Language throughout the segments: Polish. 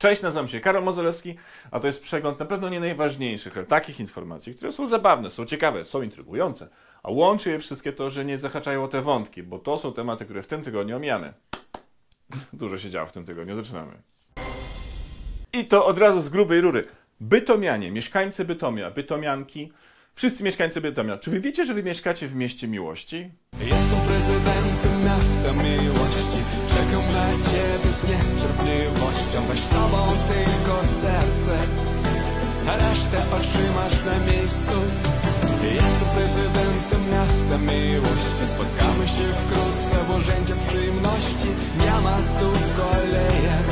Cześć, nazywam się Karol Mozolewski, a to jest przegląd na pewno nie najważniejszych, ale takich informacji, które są zabawne, są ciekawe, są intrygujące, a łączy je wszystkie to, że nie zahaczają o te wątki, bo to są tematy, które w tym tygodniu omijamy. Dużo się działo w tym tygodniu, zaczynamy. I to od razu z grubej rury. Bytomianie, mieszkańcy Bytomia, Bytomianki, wszyscy mieszkańcy Bytomia. Czy wy wiecie, że wy mieszkacie w mieście miłości? Jestem prezydentem miasta miłości czekam na ciebie z niecierpliwością Weź sobą tylko serce Resztę otrzymasz na miejscu Jestem prezydentem miasta miłości Spotkamy się wkrótce w urzędzie przyjemności Nie ma tu kolejek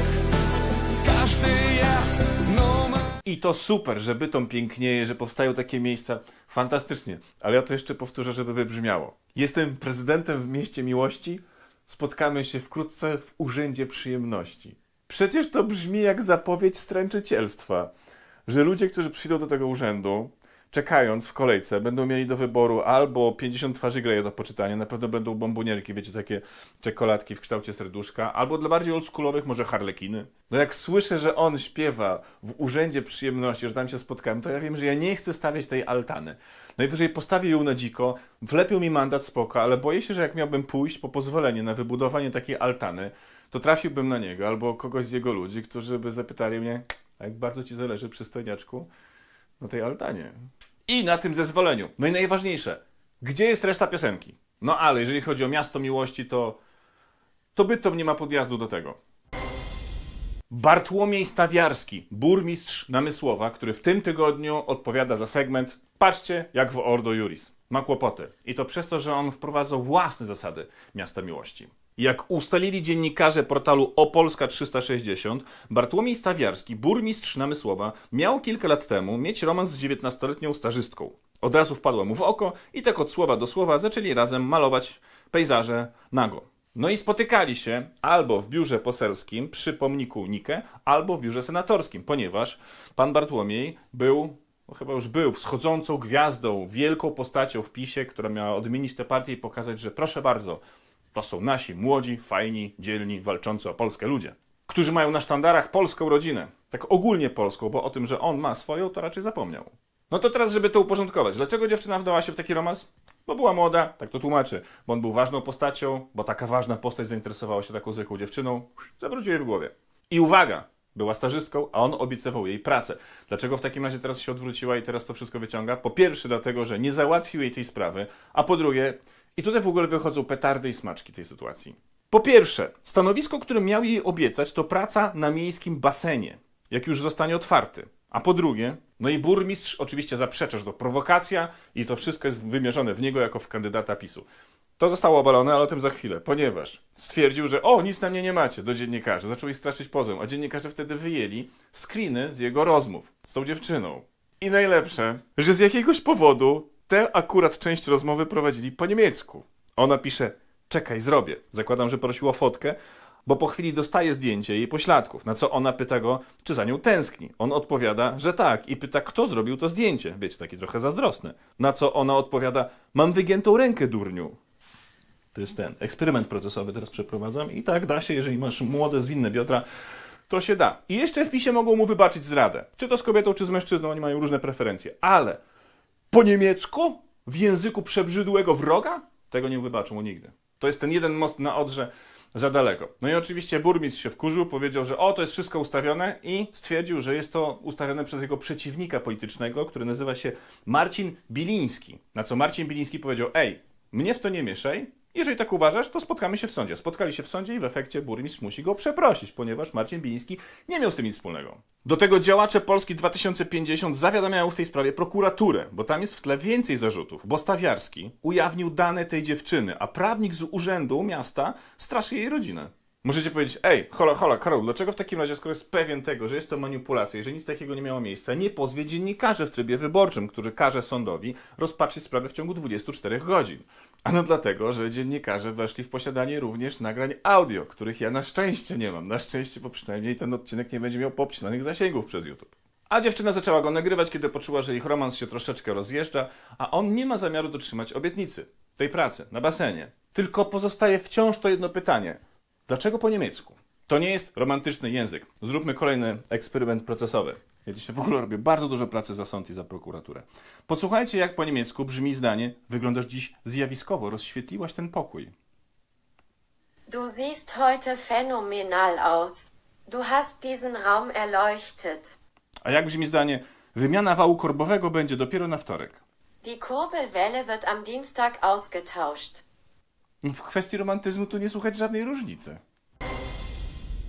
Każdy jest numer i to super, że bytom pięknieje, że powstają takie miejsca. Fantastycznie. Ale ja to jeszcze powtórzę, żeby wybrzmiało. Jestem prezydentem w mieście miłości, Spotkamy się wkrótce w Urzędzie Przyjemności. Przecież to brzmi jak zapowiedź stręczycielstwa, że ludzie, którzy przyjdą do tego urzędu, czekając w kolejce, będą mieli do wyboru albo 50 twarzy Greya do poczytania, na pewno będą bombonierki, wiecie, takie czekoladki w kształcie serduszka, albo dla bardziej oldschoolowych może harlekiny. No jak słyszę, że on śpiewa w Urzędzie Przyjemności, że tam się spotkałem, to ja wiem, że ja nie chcę stawiać tej altany. Najwyżej postawię ją na dziko, wlepił mi mandat spoko, ale boję się, że jak miałbym pójść po pozwolenie na wybudowanie takiej altany, to trafiłbym na niego albo kogoś z jego ludzi, którzy by zapytali mnie, jak bardzo ci zależy, przystojniaczku, na tej altanie i na tym zezwoleniu. No i najważniejsze, gdzie jest reszta piosenki? No ale jeżeli chodzi o miasto miłości, to, to bytom nie ma podjazdu do tego. Bartłomiej Stawiarski, burmistrz Namysłowa, który w tym tygodniu odpowiada za segment Patrzcie jak w Ordo Juris. Ma kłopoty. I to przez to, że on wprowadzał własne zasady miasta miłości. Jak ustalili dziennikarze portalu Opolska 360, Bartłomiej Stawiarski, burmistrz Namysłowa, miał kilka lat temu mieć romans z 19-letnią Od razu wpadła mu w oko i tak od słowa do słowa zaczęli razem malować pejzaże nago. No i spotykali się albo w biurze poselskim przy pomniku Nike, albo w biurze senatorskim, ponieważ pan Bartłomiej był no chyba już był, wschodzącą gwiazdą, wielką postacią w PiSie, która miała odmienić tę partię i pokazać, że proszę bardzo, to są nasi młodzi, fajni, dzielni, walczący o Polskę ludzie, którzy mają na sztandarach polską rodzinę. Tak ogólnie polską, bo o tym, że on ma swoją, to raczej zapomniał. No to teraz, żeby to uporządkować, dlaczego dziewczyna wdała się w taki romans? Bo była młoda, tak to tłumaczy, bo on był ważną postacią, bo taka ważna postać zainteresowała się taką zwykłą dziewczyną, zawrócił jej w głowie. I uwaga, była starzystką, a on obiecywał jej pracę. Dlaczego w takim razie teraz się odwróciła i teraz to wszystko wyciąga? Po pierwsze, dlatego, że nie załatwił jej tej sprawy, a po drugie, i tutaj w ogóle wychodzą petardy i smaczki tej sytuacji. Po pierwsze, stanowisko, które miał jej obiecać, to praca na miejskim basenie, jak już zostanie otwarty. A po drugie, no i burmistrz oczywiście zaprzecza, że to prowokacja i to wszystko jest wymierzone w niego jako w kandydata PiSu. To zostało obalone, ale o tym za chwilę, ponieważ stwierdził, że o, nic na mnie nie macie do dziennikarzy. Zaczął ich straszyć pozem, a dziennikarze wtedy wyjęli screeny z jego rozmów z tą dziewczyną. I najlepsze, że z jakiegoś powodu tę akurat część rozmowy prowadzili po niemiecku. Ona pisze, czekaj, zrobię. Zakładam, że prosił o fotkę, bo po chwili dostaje zdjęcie jej pośladków, na co ona pyta go, czy za nią tęskni. On odpowiada, że tak i pyta, kto zrobił to zdjęcie. Wiecie, taki trochę zazdrosny. Na co ona odpowiada, mam wygiętą rękę, durniu. To jest ten eksperyment procesowy, teraz przeprowadzam. I tak da się, jeżeli masz młode, zwinne biodra, to się da. I jeszcze w pisie mogą mu wybaczyć zdradę. Czy to z kobietą, czy z mężczyzną, oni mają różne preferencje. Ale po niemiecku, w języku przebrzydłego wroga? Tego nie wybaczą mu nigdy. To jest ten jeden most na Odrze za daleko. No i oczywiście burmistrz się wkurzył, powiedział, że o, to jest wszystko ustawione i stwierdził, że jest to ustawione przez jego przeciwnika politycznego, który nazywa się Marcin Biliński. Na co Marcin Biliński powiedział, ej, mnie w to nie mieszaj. Jeżeli tak uważasz, to spotkamy się w sądzie. Spotkali się w sądzie i w efekcie burmistrz musi go przeprosić, ponieważ Marcin Biński nie miał z tym nic wspólnego. Do tego działacze Polski 2050 zawiadamiają w tej sprawie prokuraturę, bo tam jest w tle więcej zarzutów, bo Stawiarski ujawnił dane tej dziewczyny, a prawnik z urzędu miasta straszy jej rodzinę. Możecie powiedzieć, ej, hola, hola, Karol, dlaczego w takim razie, skoro jest pewien tego, że jest to manipulacja i że nic takiego nie miało miejsca, nie pozwie dziennikarzy w trybie wyborczym, który każe sądowi rozpatrzyć sprawę w ciągu 24 godzin? Ano dlatego, że dziennikarze weszli w posiadanie również nagrań audio, których ja na szczęście nie mam. Na szczęście, bo przynajmniej ten odcinek nie będzie miał popcinanych zasięgów przez YouTube. A dziewczyna zaczęła go nagrywać, kiedy poczuła, że ich romans się troszeczkę rozjeżdża, a on nie ma zamiaru dotrzymać obietnicy tej pracy na basenie. Tylko pozostaje wciąż to jedno pytanie – Dlaczego po niemiecku? To nie jest romantyczny język. Zróbmy kolejny eksperyment procesowy. Ja dzisiaj w ogóle robię bardzo dużo pracy za sąd i za prokuraturę. Posłuchajcie, jak po niemiecku brzmi zdanie: Wyglądasz dziś zjawiskowo, rozświetliłaś ten pokój. Du siehst heute phänomenal aus. Du hast diesen Raum erleuchtet. A jak brzmi zdanie? Wymiana wału korbowego będzie dopiero na wtorek. Die Kurbelwelle wird am Dienstag ausgetauscht. W kwestii romantyzmu tu nie słuchać żadnej różnicy.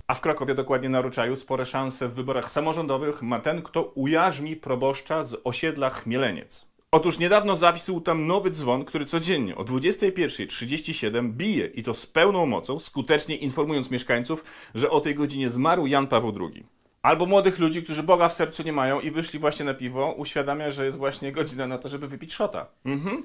A w Krakowie, dokładnie na Ruczaju, spore szanse w wyborach samorządowych ma ten, kto ujarzmi proboszcza z osiedla Chmieleniec. Otóż niedawno zawisł tam nowy dzwon, który codziennie o 21.37 bije i to z pełną mocą, skutecznie informując mieszkańców, że o tej godzinie zmarł Jan Paweł II. Albo młodych ludzi, którzy Boga w sercu nie mają i wyszli właśnie na piwo, uświadamia, że jest właśnie godzina na to, żeby wypić szota. Mhm.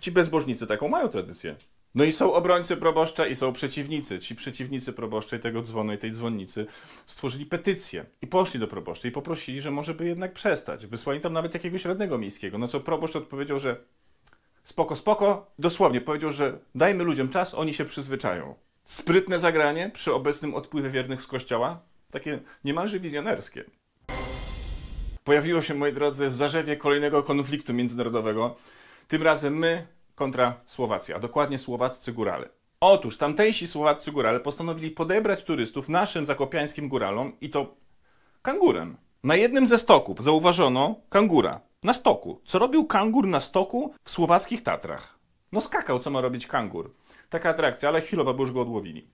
Ci bezbożnicy taką mają tradycję. No i są obrońcy proboszcza i są przeciwnicy. Ci przeciwnicy proboszcza i tego dzwona i tej dzwonnicy stworzyli petycję i poszli do proboszcza i poprosili, że może by jednak przestać. Wysłali tam nawet jakiegoś radnego miejskiego, na co proboszcz odpowiedział, że spoko, spoko, dosłownie powiedział, że dajmy ludziom czas, oni się przyzwyczają. Sprytne zagranie przy obecnym odpływie wiernych z kościoła, takie niemalże wizjonerskie. Pojawiło się, moi drodzy, zarzewie kolejnego konfliktu międzynarodowego. Tym razem my, kontra Słowacja, a dokładnie Słowaccy górale. Otóż tamtejsi słowaccy górale postanowili podebrać turystów naszym zakopiańskim góralom i to kangurem. Na jednym ze stoków zauważono kangura. Na stoku. Co robił kangur na stoku w słowackich Tatrach? No skakał, co ma robić kangur. Taka atrakcja, ale chwilowa, bo już go odłowili.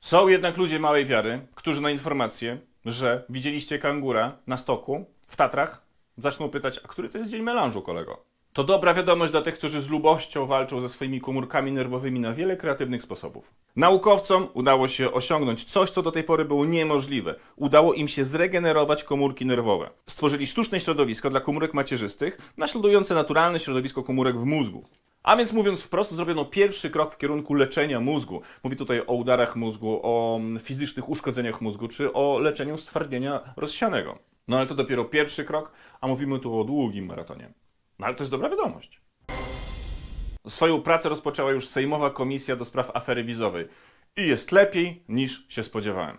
Są jednak ludzie małej wiary, którzy na informację, że widzieliście kangura na stoku w Tatrach, zaczną pytać, a który to jest dzień melanżu, kolego? To dobra wiadomość dla tych, którzy z lubością walczą ze swoimi komórkami nerwowymi na wiele kreatywnych sposobów. Naukowcom udało się osiągnąć coś, co do tej pory było niemożliwe. Udało im się zregenerować komórki nerwowe. Stworzyli sztuczne środowisko dla komórek macierzystych, naśladujące naturalne środowisko komórek w mózgu. A więc mówiąc wprost, zrobiono pierwszy krok w kierunku leczenia mózgu. Mówi tutaj o udarach mózgu, o mm, fizycznych uszkodzeniach mózgu, czy o leczeniu stwardnienia rozsianego. No ale to dopiero pierwszy krok, a mówimy tu o długim maratonie. No ale to jest dobra wiadomość. Swoją pracę rozpoczęła już Sejmowa Komisja do Spraw Afery Wizowej i jest lepiej niż się spodziewałem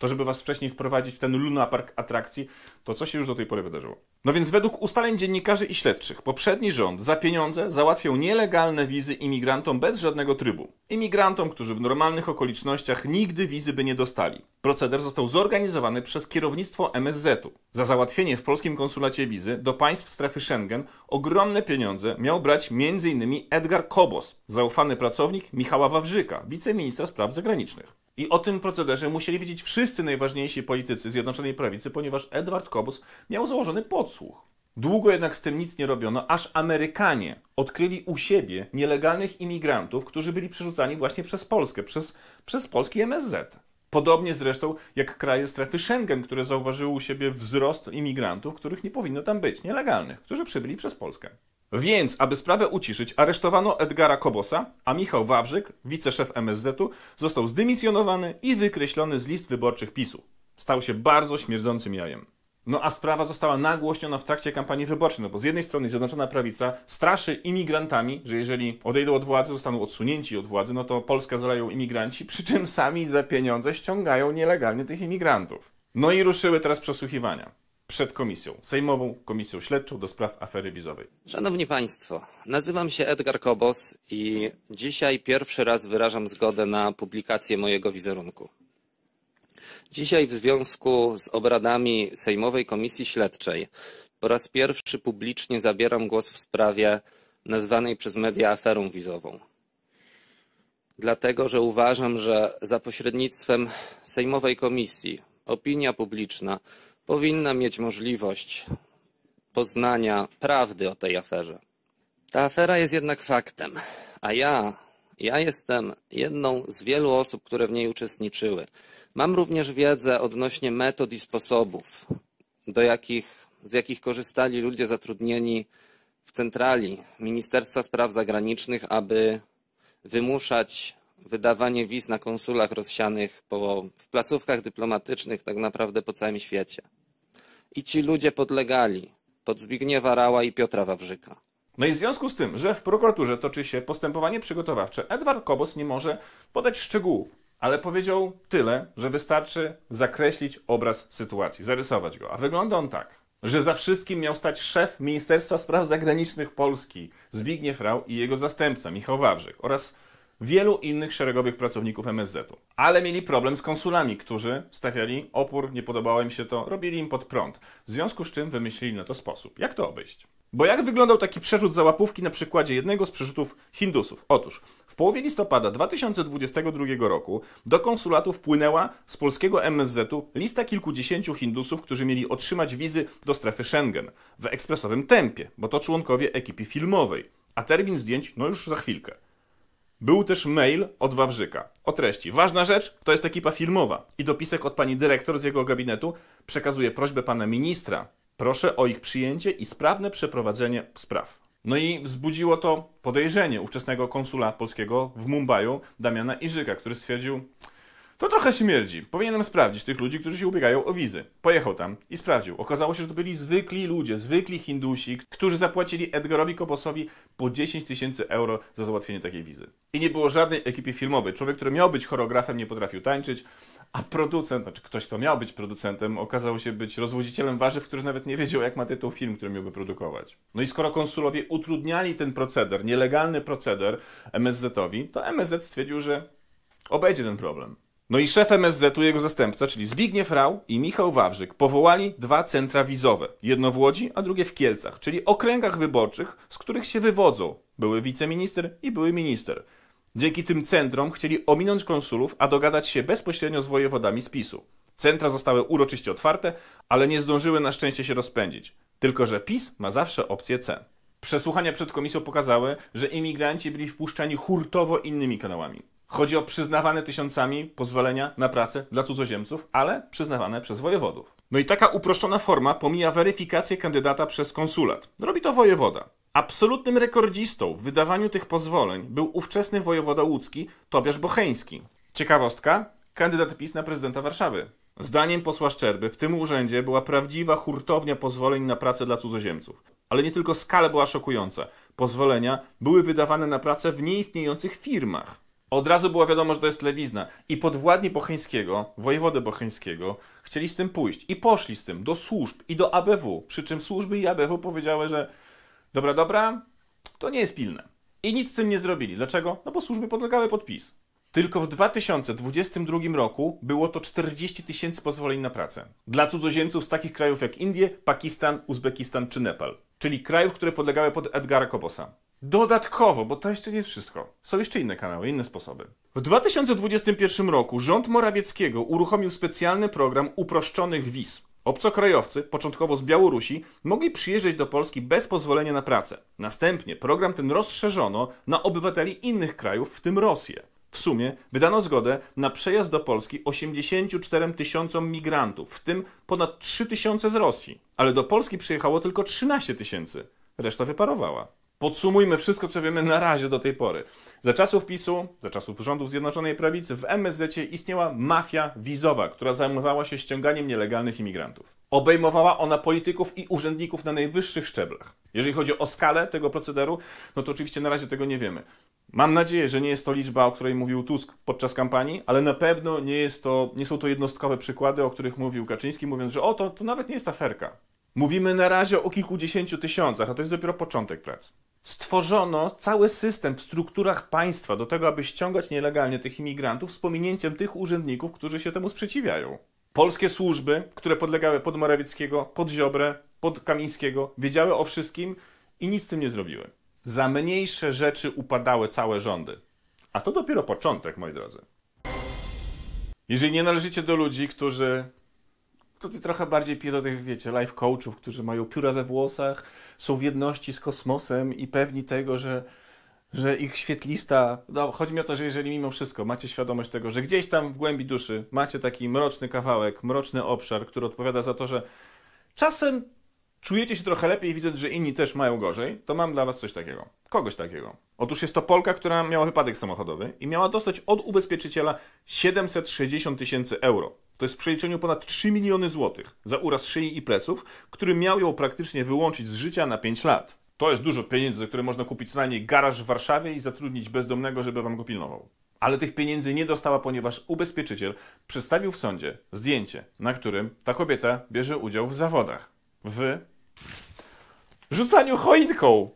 to żeby was wcześniej wprowadzić w ten Luna Park atrakcji, to co się już do tej pory wydarzyło? No więc według ustaleń dziennikarzy i śledczych, poprzedni rząd za pieniądze załatwiał nielegalne wizy imigrantom bez żadnego trybu. Imigrantom, którzy w normalnych okolicznościach nigdy wizy by nie dostali. Proceder został zorganizowany przez kierownictwo MSZ-u. Za załatwienie w polskim konsulacie wizy do państw strefy Schengen ogromne pieniądze miał brać m.in. Edgar Kobos, zaufany pracownik Michała Wawrzyka, wiceministra spraw zagranicznych. I o tym procederze musieli wiedzieć wszyscy najważniejsi politycy Zjednoczonej Prawicy, ponieważ Edward Kobus miał założony podsłuch. Długo jednak z tym nic nie robiono, aż Amerykanie odkryli u siebie nielegalnych imigrantów, którzy byli przerzucani właśnie przez Polskę, przez, przez polski MSZ. Podobnie zresztą jak kraje strefy Schengen, które zauważyły u siebie wzrost imigrantów, których nie powinno tam być, nielegalnych, którzy przybyli przez Polskę. Więc, aby sprawę uciszyć, aresztowano Edgara Kobosa, a Michał Wawrzyk, wiceszef MSZ-u, został zdymisjonowany i wykreślony z list wyborczych PiSu. Stał się bardzo śmierdzącym jajem. No a sprawa została nagłośniona w trakcie kampanii wyborczej, no bo z jednej strony Zjednoczona Prawica straszy imigrantami, że jeżeli odejdą od władzy, zostaną odsunięci od władzy, no to Polskę zaleją imigranci, przy czym sami za pieniądze ściągają nielegalnie tych imigrantów. No i ruszyły teraz przesłuchiwania przed komisją, Sejmową Komisją Śledczą do spraw afery wizowej. Szanowni Państwo, nazywam się Edgar Kobos i dzisiaj pierwszy raz wyrażam zgodę na publikację mojego wizerunku. Dzisiaj w związku z obradami Sejmowej Komisji Śledczej po raz pierwszy publicznie zabieram głos w sprawie nazwanej przez media aferą wizową. Dlatego, że uważam, że za pośrednictwem Sejmowej Komisji opinia publiczna powinna mieć możliwość poznania prawdy o tej aferze. Ta afera jest jednak faktem, a ja, ja jestem jedną z wielu osób, które w niej uczestniczyły. Mam również wiedzę odnośnie metod i sposobów, do jakich, z jakich korzystali ludzie zatrudnieni w centrali Ministerstwa Spraw Zagranicznych, aby wymuszać wydawanie wiz na konsulach rozsianych po, w placówkach dyplomatycznych tak naprawdę po całym świecie i ci ludzie podlegali pod Zbigniewa Rała i Piotra Wawrzyka. No i w związku z tym, że w prokuraturze toczy się postępowanie przygotowawcze, Edward Kobos nie może podać szczegółów, ale powiedział tyle, że wystarczy zakreślić obraz sytuacji, zarysować go. A wygląda on tak, że za wszystkim miał stać szef Ministerstwa Spraw Zagranicznych Polski Zbigniew Rał i jego zastępca Michał Wawrzyk oraz wielu innych szeregowych pracowników MSZ-u. Ale mieli problem z konsulami, którzy stawiali opór, nie podobało im się to, robili im pod prąd. W związku z czym wymyślili na to sposób. Jak to obejść? Bo jak wyglądał taki przerzut załapówki na przykładzie jednego z przerzutów Hindusów? Otóż w połowie listopada 2022 roku do konsulatu wpłynęła z polskiego MSZ-u lista kilkudziesięciu Hindusów, którzy mieli otrzymać wizy do strefy Schengen w ekspresowym tempie, bo to członkowie ekipy filmowej, a termin zdjęć no już za chwilkę. Był też mail od Wawrzyka o treści. Ważna rzecz, to jest ekipa filmowa. I dopisek od pani dyrektor z jego gabinetu przekazuje prośbę pana ministra. Proszę o ich przyjęcie i sprawne przeprowadzenie spraw. No i wzbudziło to podejrzenie ówczesnego konsula polskiego w Mumbai, Damiana Iżyka, który stwierdził, to trochę śmierdzi. Powinienem sprawdzić tych ludzi, którzy się ubiegają o wizy. Pojechał tam i sprawdził. Okazało się, że to byli zwykli ludzie, zwykli Hindusi, którzy zapłacili Edgarowi Kobosowi po 10 tysięcy euro za załatwienie takiej wizy. I nie było żadnej ekipy filmowej. Człowiek, który miał być choreografem, nie potrafił tańczyć, a producent, znaczy ktoś, kto miał być producentem, okazał się być rozwodzicielem warzyw, który nawet nie wiedział, jak ma tytuł film, który miałby produkować. No i skoro konsulowie utrudniali ten proceder, nielegalny proceder MSZ-owi, to MSZ stwierdził, że obejdzie ten problem. No i szef MSZ-u, jego zastępca, czyli Zbigniew Rau i Michał Wawrzyk, powołali dwa centra wizowe. Jedno w Łodzi, a drugie w Kielcach, czyli okręgach wyborczych, z których się wywodzą były wiceminister i były minister. Dzięki tym centrom chcieli ominąć konsulów, a dogadać się bezpośrednio z wojewodami z PiSu. Centra zostały uroczyście otwarte, ale nie zdążyły na szczęście się rozpędzić. Tylko, że PiS ma zawsze opcję C. Przesłuchania przed komisją pokazały, że imigranci byli wpuszczani hurtowo innymi kanałami. Chodzi o przyznawane tysiącami pozwolenia na pracę dla cudzoziemców, ale przyznawane przez wojewodów. No i taka uproszczona forma pomija weryfikację kandydata przez konsulat. Robi to wojewoda. Absolutnym rekordzistą w wydawaniu tych pozwoleń był ówczesny wojewoda łódzki Tobiasz Bocheński. Ciekawostka? Kandydat PiS na prezydenta Warszawy. Zdaniem posła Szczerby w tym urzędzie była prawdziwa hurtownia pozwoleń na pracę dla cudzoziemców. Ale nie tylko skala była szokująca. Pozwolenia były wydawane na pracę w nieistniejących firmach. Od razu było wiadomo, że to jest lewizna. I podwładni Bocheńskiego, wojewodę Bocheńskiego, chcieli z tym pójść. I poszli z tym do służb i do ABW. Przy czym służby i ABW powiedziały, że dobra, dobra, to nie jest pilne. I nic z tym nie zrobili. Dlaczego? No bo służby podlegały podpis. Tylko w 2022 roku było to 40 tysięcy pozwoleń na pracę dla cudzoziemców z takich krajów jak Indie, Pakistan, Uzbekistan czy Nepal czyli krajów, które podlegały pod Edgara Kobosa. Dodatkowo, bo to jeszcze nie jest wszystko, są jeszcze inne kanały, inne sposoby. W 2021 roku rząd Morawieckiego uruchomił specjalny program uproszczonych wiz. Obcokrajowcy, początkowo z Białorusi, mogli przyjeżdżać do Polski bez pozwolenia na pracę. Następnie program ten rozszerzono na obywateli innych krajów, w tym Rosję. W sumie wydano zgodę na przejazd do Polski 84 tysiącom migrantów, w tym ponad 3 tysiące z Rosji. Ale do Polski przyjechało tylko 13 tysięcy. Reszta wyparowała. Podsumujmy wszystko, co wiemy na razie do tej pory. Za czasów PiSu, za czasów rządów Zjednoczonej Prawicy w MSZ istniała mafia wizowa, która zajmowała się ściąganiem nielegalnych imigrantów. Obejmowała ona polityków i urzędników na najwyższych szczeblach. Jeżeli chodzi o skalę tego procederu, no to oczywiście na razie tego nie wiemy. Mam nadzieję, że nie jest to liczba, o której mówił Tusk podczas kampanii, ale na pewno nie, jest to, nie są to jednostkowe przykłady, o których mówił Kaczyński, mówiąc, że oto to nawet nie jest aferka. Mówimy na razie o kilkudziesięciu tysiącach, a to jest dopiero początek prac. Stworzono cały system w strukturach państwa do tego, aby ściągać nielegalnie tych imigrantów z pominięciem tych urzędników, którzy się temu sprzeciwiają. Polskie służby, które podlegały pod Morawieckiego, pod Ziobrę, pod Kamińskiego, wiedziały o wszystkim i nic z tym nie zrobiły. Za mniejsze rzeczy upadały całe rządy. A to dopiero początek, moi drodzy. Jeżeli nie należycie do ludzi, którzy to ty trochę bardziej pije do tych, wiecie, life coachów, którzy mają pióra we włosach, są w jedności z kosmosem i pewni tego, że, że ich świetlista... No, chodzi mi o to, że jeżeli mimo wszystko macie świadomość tego, że gdzieś tam w głębi duszy macie taki mroczny kawałek, mroczny obszar, który odpowiada za to, że czasem czujecie się trochę lepiej, widząc, że inni też mają gorzej, to mam dla was coś takiego. Kogoś takiego. Otóż jest to Polka, która miała wypadek samochodowy i miała dostać od ubezpieczyciela 760 tysięcy euro. To jest w przeliczeniu ponad 3 miliony złotych za uraz szyi i pleców, który miał ją praktycznie wyłączyć z życia na 5 lat. To jest dużo pieniędzy, za które można kupić co najmniej garaż w Warszawie i zatrudnić bezdomnego, żeby wam go pilnował. Ale tych pieniędzy nie dostała, ponieważ ubezpieczyciel przedstawił w sądzie zdjęcie, na którym ta kobieta bierze udział w zawodach w rzucaniu choinką.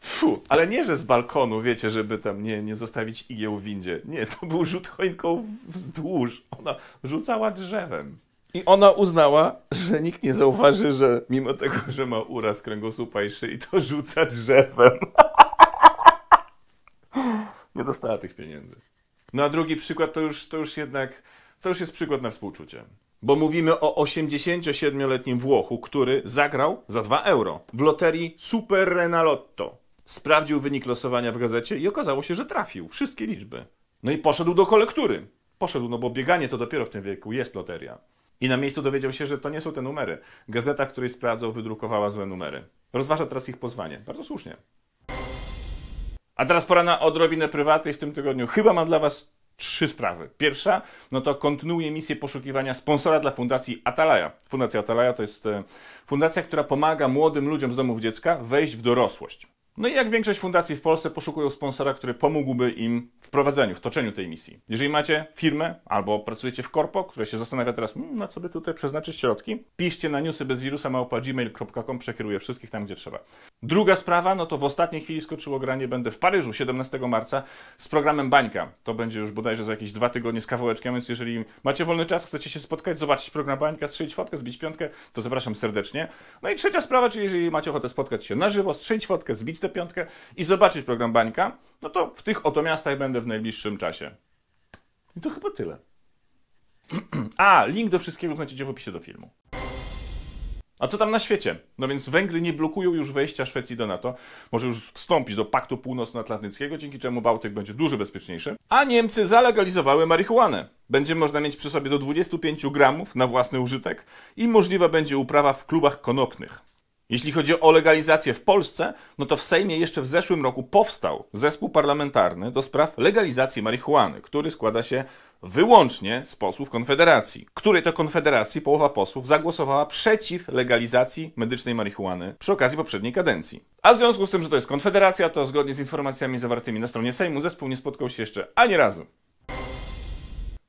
Fu, ale nie, że z balkonu, wiecie, żeby tam nie, nie zostawić igieł w windzie. Nie, to był rzut choinką wzdłuż. Ona rzucała drzewem. I ona uznała, że nikt nie zauważy, że mimo tego, że ma uraz kręgosłupa i szyi, to rzuca drzewem. nie dostała tych pieniędzy. No a drugi przykład to już, to już jednak, to już jest przykład na współczucie. Bo mówimy o 87-letnim Włochu, który zagrał za 2 euro w loterii Super Renalotto. Sprawdził wynik losowania w gazecie i okazało się, że trafił wszystkie liczby. No i poszedł do kolektury. Poszedł, no bo bieganie to dopiero w tym wieku jest loteria. I na miejscu dowiedział się, że to nie są te numery. Gazeta, której sprawdzał, wydrukowała złe numery. Rozważa teraz ich pozwanie. Bardzo słusznie. A teraz pora na odrobinę prywaty w tym tygodniu chyba mam dla Was trzy sprawy. Pierwsza, no to kontynuuje misję poszukiwania sponsora dla Fundacji Atalaja. Fundacja Atalaja to jest e, fundacja, która pomaga młodym ludziom z domów dziecka wejść w dorosłość. No i jak większość fundacji w Polsce poszukują sponsora, który pomógłby im w prowadzeniu, w toczeniu tej misji. Jeżeli macie firmę albo pracujecie w korpo, które się zastanawia teraz, hmm, na no co by tutaj przeznaczyć środki, piszcie na newsy bez wirusa gmail.com, przekieruję wszystkich tam, gdzie trzeba. Druga sprawa, no to w ostatniej chwili skoczyło granie, będę w Paryżu 17 marca z programem Bańka. To będzie już bodajże za jakieś dwa tygodnie z kawałeczkiem, więc jeżeli macie wolny czas, chcecie się spotkać, zobaczyć program Bańka, strzelić fotkę, zbić piątkę, to zapraszam serdecznie. No i trzecia sprawa, czyli jeżeli macie ochotę spotkać się na żywo, strzelić fotkę, zbić piątkę i zobaczyć program Bańka, no to w tych oto miastach będę w najbliższym czasie. I to chyba tyle. A, link do wszystkiego znajdziecie w opisie do filmu. A co tam na świecie? No więc Węgry nie blokują już wejścia Szwecji do NATO. Może już wstąpić do Paktu Północnoatlantyckiego, dzięki czemu Bałtyk będzie dużo bezpieczniejszy. A Niemcy zalegalizowały marihuanę. Będzie można mieć przy sobie do 25 gramów na własny użytek i możliwa będzie uprawa w klubach konopnych. Jeśli chodzi o legalizację w Polsce, no to w Sejmie jeszcze w zeszłym roku powstał zespół parlamentarny do spraw legalizacji marihuany, który składa się wyłącznie z posłów Konfederacji, której to Konfederacji połowa posłów zagłosowała przeciw legalizacji medycznej marihuany przy okazji poprzedniej kadencji. A w związku z tym, że to jest Konfederacja, to zgodnie z informacjami zawartymi na stronie Sejmu zespół nie spotkał się jeszcze ani razu.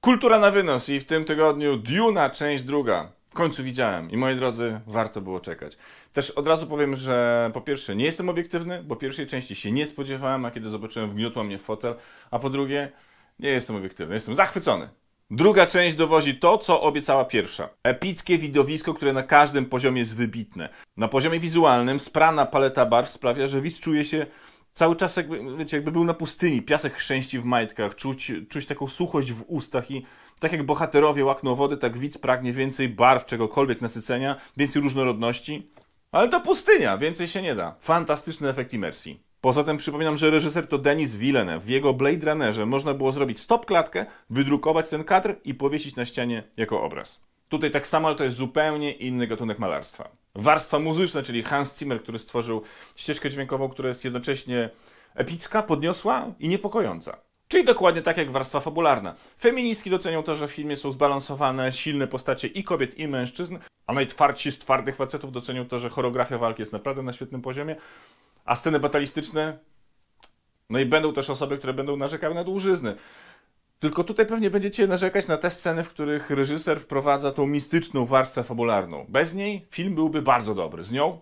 Kultura na wynos i w tym tygodniu Duna, część druga w końcu widziałem. I moi drodzy, warto było czekać. Też od razu powiem, że po pierwsze nie jestem obiektywny, bo pierwszej części się nie spodziewałem, a kiedy zobaczyłem, wgniotła mnie w fotel. A po drugie, nie jestem obiektywny, jestem zachwycony. Druga część dowozi to, co obiecała pierwsza. Epickie widowisko, które na każdym poziomie jest wybitne. Na poziomie wizualnym sprana paleta barw sprawia, że widz czuje się cały czas jakby, wiecie, jakby był na pustyni, piasek chrzęści w majtkach, czuć, czuć taką suchość w ustach i tak jak bohaterowie łakną wody, tak widz pragnie więcej barw, czegokolwiek nasycenia, więcej różnorodności. Ale to pustynia, więcej się nie da. Fantastyczny efekt imersji. Poza tym przypominam, że reżyser to Denis Villeneuve. W jego Blade Runnerze można było zrobić stop klatkę, wydrukować ten kadr i powiesić na ścianie jako obraz. Tutaj tak samo, ale to jest zupełnie inny gatunek malarstwa warstwa muzyczna, czyli Hans Zimmer, który stworzył ścieżkę dźwiękową, która jest jednocześnie epicka, podniosła i niepokojąca. Czyli dokładnie tak jak warstwa fabularna. Feministki docenią to, że w filmie są zbalansowane, silne postacie i kobiet, i mężczyzn, a najtwardsi z twardych facetów docenią to, że choreografia walki jest naprawdę na świetnym poziomie, a sceny batalistyczne. No i będą też osoby, które będą narzekały na dłużyzny. Tylko tutaj pewnie będziecie narzekać na te sceny, w których reżyser wprowadza tą mistyczną warstwę fabularną. Bez niej film byłby bardzo dobry, z nią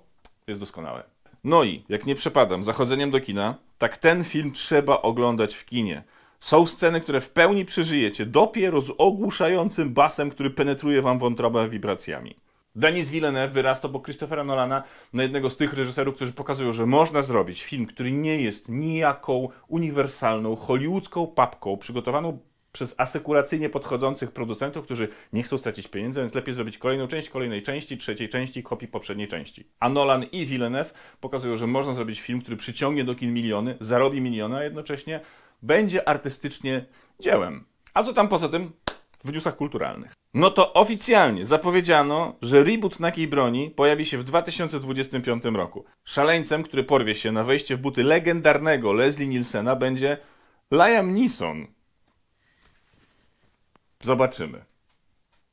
jest doskonałe. No i, jak nie przepadam, zachodzeniem do kina, tak ten film trzeba oglądać w kinie. Są sceny, które w pełni przeżyjecie, dopiero z ogłuszającym basem, który penetruje wam wątrobę wibracjami. Denis Villeneuve wyrasta po Christophera Nolana na jednego z tych reżyserów, którzy pokazują, że można zrobić film, który nie jest nijaką, uniwersalną, hollywoodzką papką przygotowaną przez asekuracyjnie podchodzących producentów, którzy nie chcą stracić pieniędzy, więc lepiej zrobić kolejną część, kolejnej części, trzeciej części, kopii poprzedniej części. A Nolan i Villeneuve pokazują, że można zrobić film, który przyciągnie do kin miliony, zarobi miliony, a jednocześnie będzie artystycznie dziełem. A co tam poza tym? W newsach kulturalnych. No to oficjalnie zapowiedziano, że reboot takiej broni pojawi się w 2025 roku. Szaleńcem, który porwie się na wejście w buty legendarnego Leslie Nielsena będzie Liam Neeson, Zobaczymy.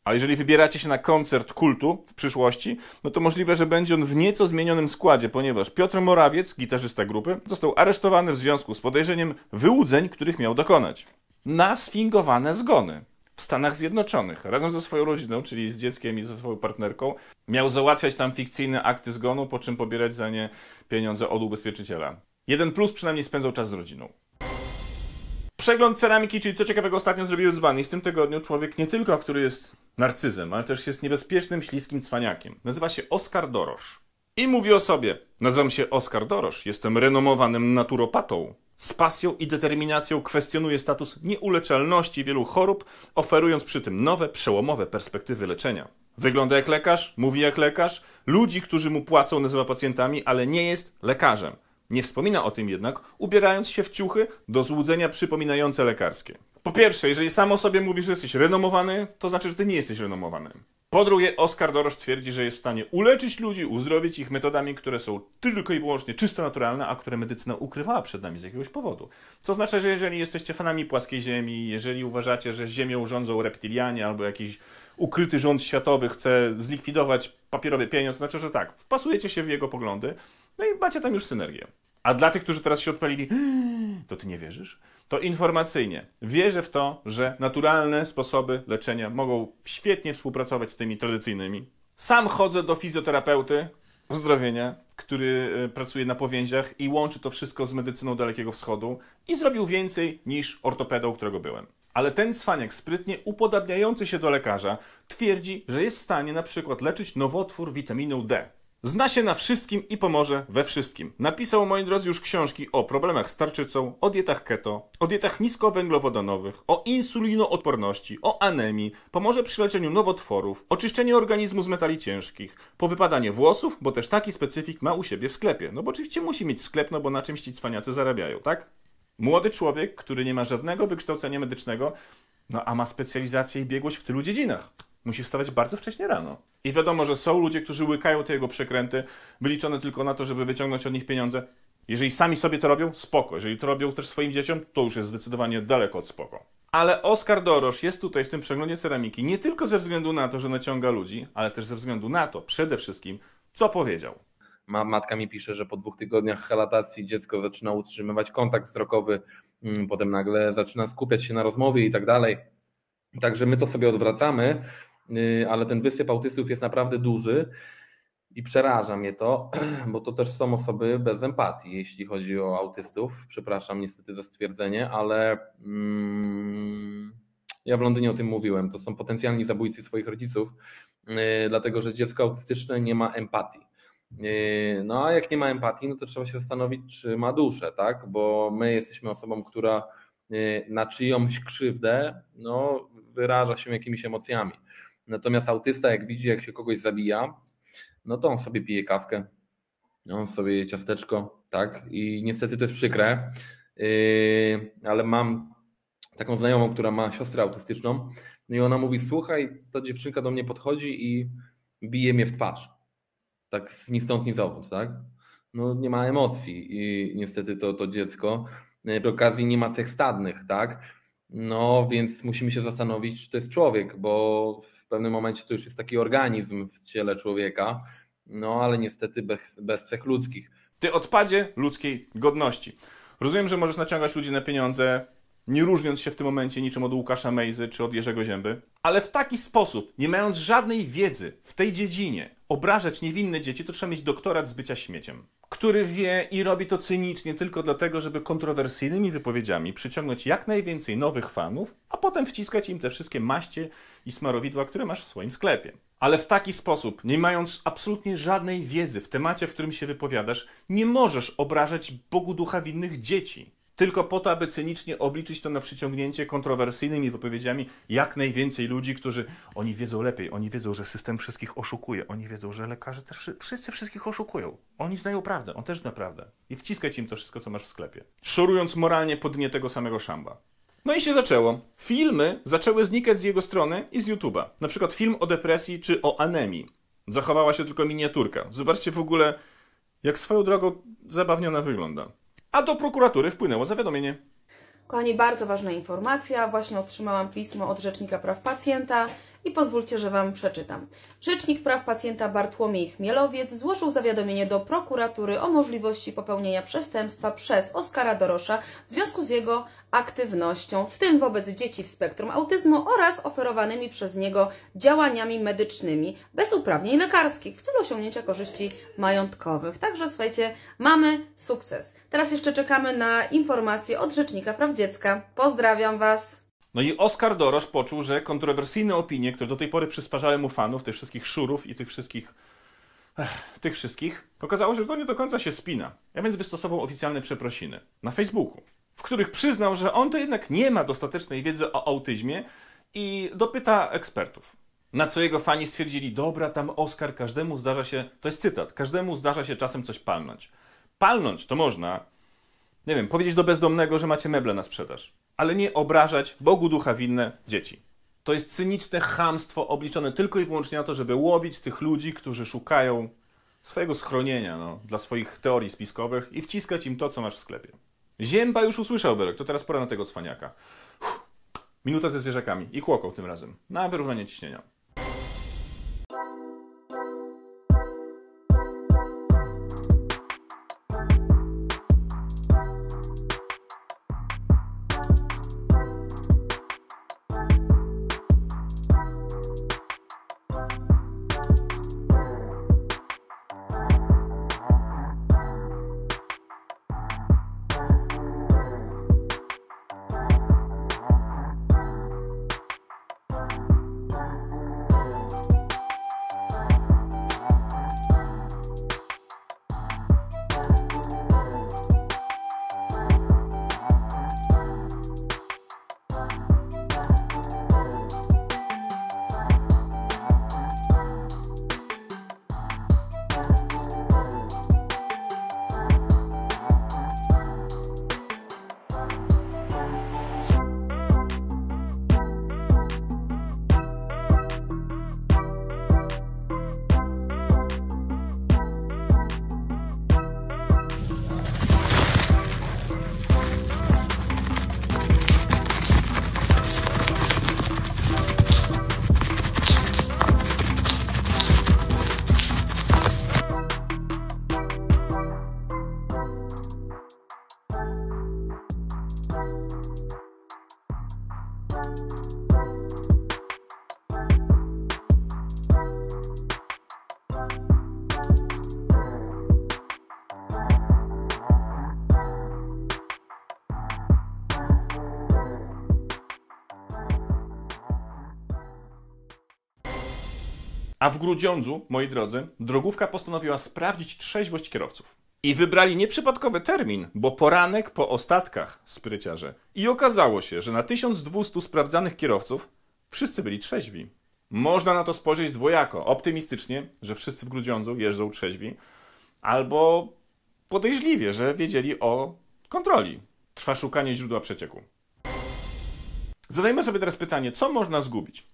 A jeżeli wybieracie się na koncert kultu w przyszłości, no to możliwe, że będzie on w nieco zmienionym składzie, ponieważ Piotr Morawiec, gitarzysta grupy, został aresztowany w związku z podejrzeniem wyłudzeń, których miał dokonać. Na sfingowane zgony w Stanach Zjednoczonych razem ze swoją rodziną, czyli z dzieckiem i ze swoją partnerką, miał załatwiać tam fikcyjne akty zgonu, po czym pobierać za nie pieniądze od ubezpieczyciela. Jeden plus przynajmniej spędzał czas z rodziną. Przegląd ceramiki, czyli co ciekawego ostatnio zrobił dzban. I w tym tygodniu człowiek nie tylko, który jest narcyzem, ale też jest niebezpiecznym, śliskim cwaniakiem. Nazywa się Oskar Dorosz. I mówi o sobie, nazywam się Oskar Dorosz, jestem renomowanym naturopatą. Z pasją i determinacją kwestionuje status nieuleczalności wielu chorób, oferując przy tym nowe, przełomowe perspektywy leczenia. Wygląda jak lekarz, mówi jak lekarz, ludzi, którzy mu płacą, nazywa pacjentami, ale nie jest lekarzem. Nie wspomina o tym jednak, ubierając się w ciuchy do złudzenia przypominające lekarskie. Po pierwsze, jeżeli sam o sobie mówisz, że jesteś renomowany, to znaczy, że ty nie jesteś renomowany. Po drugie, Oskar Dorosz twierdzi, że jest w stanie uleczyć ludzi, uzdrowić ich metodami, które są tylko i wyłącznie czysto naturalne, a które medycyna ukrywała przed nami z jakiegoś powodu. Co znaczy, że jeżeli jesteście fanami płaskiej Ziemi, jeżeli uważacie, że Ziemią rządzą reptilianie albo jakiś ukryty rząd światowy chce zlikwidować papierowy pieniądz, znaczy, że tak, wpasujecie się w jego poglądy, no i macie tam już synergię. A dla tych, którzy teraz się odpalili, hmm, to ty nie wierzysz? To informacyjnie wierzę w to, że naturalne sposoby leczenia mogą świetnie współpracować z tymi tradycyjnymi. Sam chodzę do fizjoterapeuty, pozdrowienia, który e, pracuje na powięziach i łączy to wszystko z medycyną Dalekiego Wschodu i zrobił więcej niż ortopedą, którego byłem. Ale ten cwaniak sprytnie upodabniający się do lekarza twierdzi, że jest w stanie na przykład leczyć nowotwór witaminą D. Zna się na wszystkim i pomoże we wszystkim. Napisał, moi drodzy, już książki o problemach z tarczycą, o dietach keto, o dietach niskowęglowodanowych, o insulinoodporności, o anemii, pomoże przy leczeniu nowotworów, oczyszczeniu organizmu z metali ciężkich, po wypadanie włosów, bo też taki specyfik ma u siebie w sklepie. No bo oczywiście musi mieć sklep, no bo na czymś ci cwaniacy zarabiają, tak? Młody człowiek, który nie ma żadnego wykształcenia medycznego, no a ma specjalizację i biegłość w tylu dziedzinach. Musi wstawać bardzo wcześnie rano. I wiadomo, że są ludzie, którzy łykają te jego przekręty, wyliczone tylko na to, żeby wyciągnąć od nich pieniądze. Jeżeli sami sobie to robią, spoko. Jeżeli to robią też swoim dzieciom, to już jest zdecydowanie daleko od spoko. Ale Oskar Dorosz jest tutaj w tym przeglądzie ceramiki nie tylko ze względu na to, że naciąga ludzi, ale też ze względu na to przede wszystkim, co powiedział. Ma, matka mi pisze, że po dwóch tygodniach halatacji dziecko zaczyna utrzymywać kontakt wzrokowy, mm, potem nagle zaczyna skupiać się na rozmowie i tak dalej. Także my to sobie odwracamy, Y, ale ten wysyp autystów jest naprawdę duży i przeraża mnie to, bo to też są osoby bez empatii, jeśli chodzi o autystów. Przepraszam niestety za stwierdzenie, ale mm, ja w Londynie o tym mówiłem. To są potencjalni zabójcy swoich rodziców, y, dlatego że dziecko autystyczne nie ma empatii. Y, no a jak nie ma empatii, no to trzeba się zastanowić, czy ma duszę, tak? Bo my jesteśmy osobą, która na czyjąś krzywdę no, wyraża się jakimiś emocjami. Natomiast autysta, jak widzi, jak się kogoś zabija, no to on sobie pije kawkę, on sobie je ciasteczko, tak? I niestety to jest przykre, yy, ale mam taką znajomą, która ma siostrę autystyczną, no i ona mówi: Słuchaj, ta dziewczynka do mnie podchodzi i bije mnie w twarz. Tak, ni stąd, ni zowąd, tak? No, nie ma emocji i niestety to, to dziecko. Yy, przy okazji nie ma cech stadnych, tak? No, więc musimy się zastanowić, czy to jest człowiek, bo w pewnym momencie to już jest taki organizm w ciele człowieka, no ale niestety bez, bez cech ludzkich. Ty odpadzie ludzkiej godności. Rozumiem, że możesz naciągać ludzi na pieniądze, nie różniąc się w tym momencie niczym od Łukasza Mejzy czy od Jerzego Zięby, ale w taki sposób, nie mając żadnej wiedzy w tej dziedzinie, obrażać niewinne dzieci, to trzeba mieć doktorat z bycia śmieciem, który wie i robi to cynicznie tylko dlatego, żeby kontrowersyjnymi wypowiedziami przyciągnąć jak najwięcej nowych fanów, a potem wciskać im te wszystkie maście i smarowidła, które masz w swoim sklepie. Ale w taki sposób, nie mając absolutnie żadnej wiedzy w temacie, w którym się wypowiadasz, nie możesz obrażać Bogu ducha winnych dzieci tylko po to, aby cynicznie obliczyć to na przyciągnięcie kontrowersyjnymi wypowiedziami jak najwięcej ludzi, którzy oni wiedzą lepiej, oni wiedzą, że system wszystkich oszukuje, oni wiedzą, że lekarze też wszyscy wszystkich oszukują. Oni znają prawdę, on też zna prawdę. I wciskać im to wszystko, co masz w sklepie. Szorując moralnie po dnie tego samego szamba. No i się zaczęło. Filmy zaczęły znikać z jego strony i z YouTube'a. Na przykład film o depresji czy o anemii. Zachowała się tylko miniaturka. Zobaczcie w ogóle, jak swoją drogą zabawnie ona wygląda a do prokuratury wpłynęło zawiadomienie. Kochani, bardzo ważna informacja. Właśnie otrzymałam pismo od Rzecznika Praw Pacjenta i pozwólcie, że Wam przeczytam. Rzecznik Praw Pacjenta Bartłomiej Chmielowiec złożył zawiadomienie do prokuratury o możliwości popełnienia przestępstwa przez Oskara Dorosza w związku z jego aktywnością, w tym wobec dzieci w spektrum autyzmu oraz oferowanymi przez niego działaniami medycznymi bez uprawnień lekarskich w celu osiągnięcia korzyści majątkowych. Także słuchajcie, mamy sukces. Teraz jeszcze czekamy na informacje od Rzecznika Praw Dziecka. Pozdrawiam Was! No i Oskar Dorosz poczuł, że kontrowersyjne opinie, które do tej pory przysparzały mu fanów, tych wszystkich szurów i tych wszystkich Ech, tych wszystkich, okazało się, że to nie do końca się spina. Ja więc wystosował oficjalne przeprosiny na Facebooku w których przyznał, że on to jednak nie ma dostatecznej wiedzy o autyzmie i dopyta ekspertów. Na co jego fani stwierdzili, dobra, tam Oscar, każdemu zdarza się, to jest cytat, każdemu zdarza się czasem coś palnąć. Palnąć to można, nie wiem, powiedzieć do bezdomnego, że macie meble na sprzedaż, ale nie obrażać Bogu ducha winne dzieci. To jest cyniczne chamstwo obliczone tylko i wyłącznie na to, żeby łowić tych ludzi, którzy szukają swojego schronienia no, dla swoich teorii spiskowych i wciskać im to, co masz w sklepie. Zięba już usłyszał wyrok, to teraz pora na tego cwaniaka. Uff. Minuta ze zwierzakami i kłoką tym razem, na wyrównanie ciśnienia. A w Grudziądzu, moi drodzy, drogówka postanowiła sprawdzić trzeźwość kierowców. I wybrali nieprzypadkowy termin, bo poranek po ostatkach spryciarze. I okazało się, że na 1200 sprawdzanych kierowców wszyscy byli trzeźwi. Można na to spojrzeć dwojako. Optymistycznie, że wszyscy w Grudziądzu jeżdżą trzeźwi, albo podejrzliwie, że wiedzieli o kontroli. Trwa szukanie źródła przecieku. Zadajmy sobie teraz pytanie, co można zgubić?